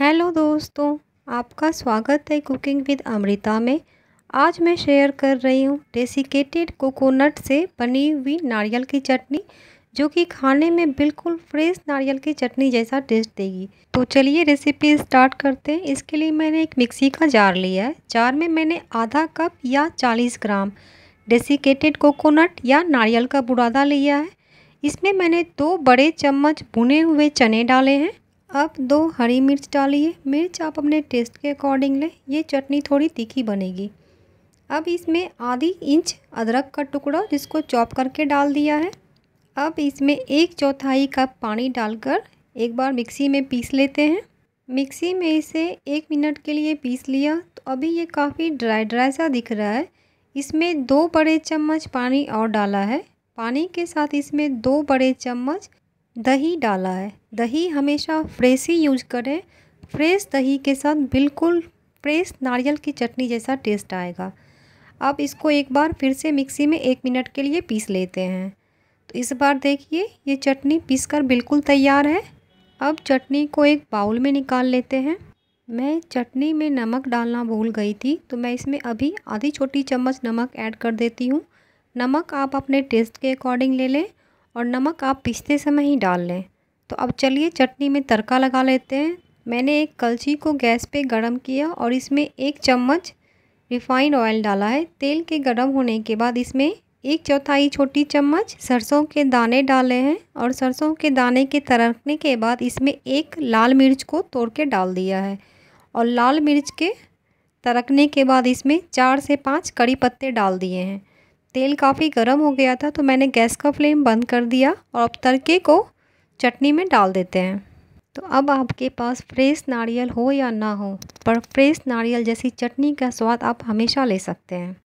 hello दोस्तों आपका स्वागत है कुकिंग विद अमृता में आज मैं शेयर कर रही हूँ डेसिकेटेड कोकोनट से बनी हुई नारियल की चटनी जो कि खाने में बिल्कुल फ्रेश नारियल की चटनी जैसा टेस्ट देगी तो चलिए रेसिपी स्टार्ट करते हैं इसके लिए मैंने एक मिक्सी का जार लिया है जार में मैंने आधा कप या चालीस ग्राम डेसिकेटेड कोकोनट या नारियल का बुरादा लिया है इसमें मैंने दो बड़े चम्मच भुने हुए चने डाले हैं अब दो हरी मिर्च डालिए मिर्च आप अपने टेस्ट के अकॉर्डिंग लें ये चटनी थोड़ी तीखी बनेगी अब इसमें आधी इंच अदरक का टुकड़ा जिसको चॉप करके डाल दिया है अब इसमें एक चौथाई कप पानी डालकर एक बार मिक्सी में पीस लेते हैं मिक्सी में इसे एक मिनट के लिए पीस लिया तो अभी ये काफ़ी ड्राई ड्राई सा दिख रहा है इसमें दो बड़े चम्मच पानी और डाला है पानी के साथ इसमें दो बड़े चम्मच दही डाला है दही हमेशा फ्रेश ही यूज करें फ्रेश दही के साथ बिल्कुल फ्रेश नारियल की चटनी जैसा टेस्ट आएगा अब इसको एक बार फिर से मिक्सी में एक मिनट के लिए पीस लेते हैं तो इस बार देखिए ये चटनी पीस कर बिल्कुल तैयार है अब चटनी को एक बाउल में निकाल लेते हैं मैं चटनी में नमक डालना भूल गई थी तो मैं इसमें अभी आधी छोटी चम्मच नमक ऐड कर देती हूँ नमक आप अपने टेस्ट के अकॉर्डिंग ले लें और नमक आप पीसते समय ही डाल लें तो अब चलिए चटनी में तड़का लगा लेते हैं मैंने एक कलछी को गैस पे गरम किया और इसमें एक चम्मच रिफाइंड ऑयल डाला है तेल के गरम होने के बाद इसमें एक चौथाई छोटी चम्मच सरसों के दाने डाले हैं और सरसों के दाने के तरकने के बाद इसमें एक लाल मिर्च को तोड़ के डाल दिया है और लाल मिर्च के तरकने के बाद इसमें चार से पाँच कड़ी पत्ते डाल दिए हैं तेल काफ़ी गर्म हो गया था तो मैंने गैस का फ्लेम बंद कर दिया और अब तड़के को चटनी में डाल देते हैं तो अब आपके पास फ्रेश नारियल हो या ना हो पर फ्रेश नारियल जैसी चटनी का स्वाद आप हमेशा ले सकते हैं